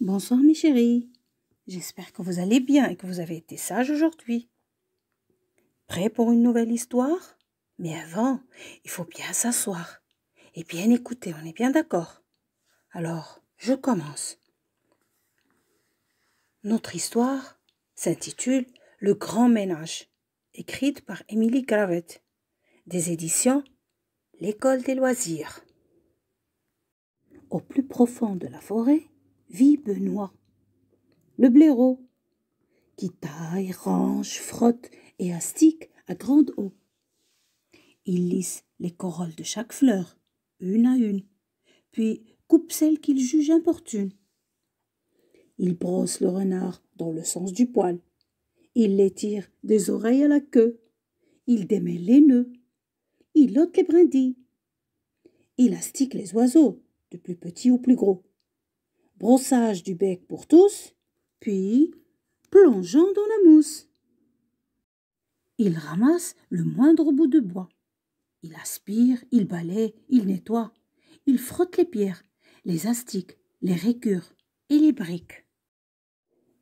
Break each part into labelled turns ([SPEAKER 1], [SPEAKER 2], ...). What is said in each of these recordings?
[SPEAKER 1] Bonsoir mes chéris. J'espère que vous allez bien et que vous avez été sage aujourd'hui. Prêt pour une nouvelle histoire Mais avant, il faut bien s'asseoir et bien écouter, on est bien d'accord. Alors, je commence. Notre histoire s'intitule Le grand ménage, écrite par Émilie Gravett, des éditions L'école des loisirs. Au plus profond de la forêt, vit Benoît, le blaireau, qui taille, range, frotte et astique à grande eau. Il lisse les corolles de chaque fleur, une à une, puis coupe celles qu'il juge importunes. Il brosse le renard dans le sens du poil. Il l'étire des oreilles à la queue. Il démêle les nœuds. Il ôte les brindilles. Il astique les oiseaux, de plus petits ou plus gros brossage du bec pour tous, puis plongeant dans la mousse. Il ramasse le moindre bout de bois. Il aspire, il balaye, il nettoie. Il frotte les pierres, les astiques, les récures et les briques.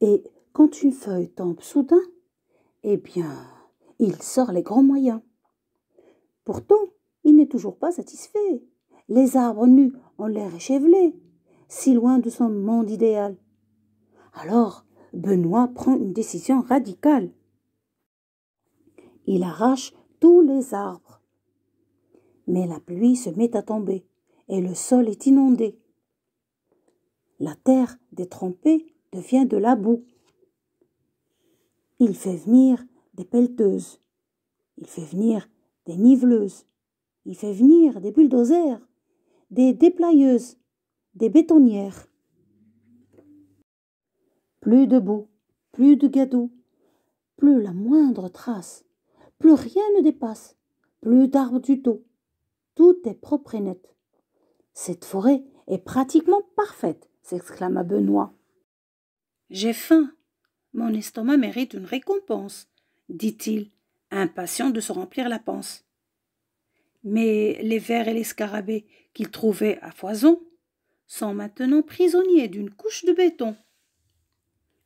[SPEAKER 1] Et quand une feuille tombe soudain, eh bien, il sort les grands moyens. Pourtant, il n'est toujours pas satisfait. Les arbres nus, ont l'air échevelés si loin de son monde idéal. Alors, Benoît prend une décision radicale. Il arrache tous les arbres. Mais la pluie se met à tomber et le sol est inondé. La terre détrempée devient de la boue. Il fait venir des pelleteuses. Il fait venir des niveleuses. Il fait venir des bulldozers, des déplayeuses des bétonnières. Plus de boue, plus de gadou, plus la moindre trace, plus rien ne dépasse, plus d'arbres du tout. Tout est propre et net. Cette forêt est pratiquement parfaite, s'exclama Benoît. J'ai faim. Mon estomac mérite une récompense, dit-il, impatient de se remplir la panse. Mais les vers et les scarabées qu'il trouvait à foison sont maintenant prisonniers d'une couche de béton.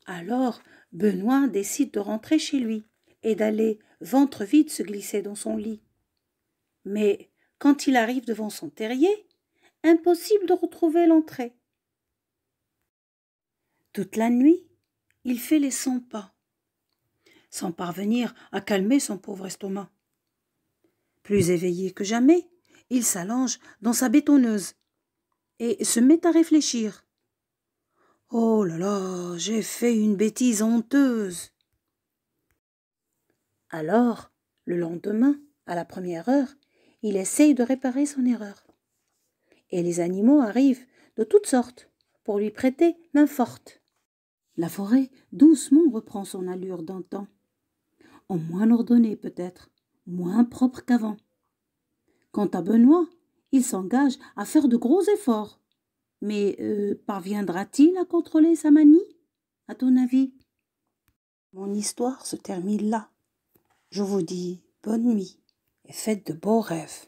[SPEAKER 1] Alors Benoît décide de rentrer chez lui et d'aller ventre vide se glisser dans son lit. Mais quand il arrive devant son terrier, impossible de retrouver l'entrée. Toute la nuit, il fait les 100 pas, sans parvenir à calmer son pauvre estomac. Plus éveillé que jamais, il s'allonge dans sa bétonneuse et se met à réfléchir. Oh là là, j'ai fait une bêtise honteuse. Alors, le lendemain, à la première heure, il essaye de réparer son erreur. Et les animaux arrivent de toutes sortes pour lui prêter main forte. La forêt doucement reprend son allure d'antan, en moins ordonnée peut-être, moins propre qu'avant. Quant à Benoît, il s'engage à faire de gros efforts. Mais euh, parviendra-t-il à contrôler sa manie, à ton avis Mon histoire se termine là. Je vous dis bonne nuit et faites de beaux rêves.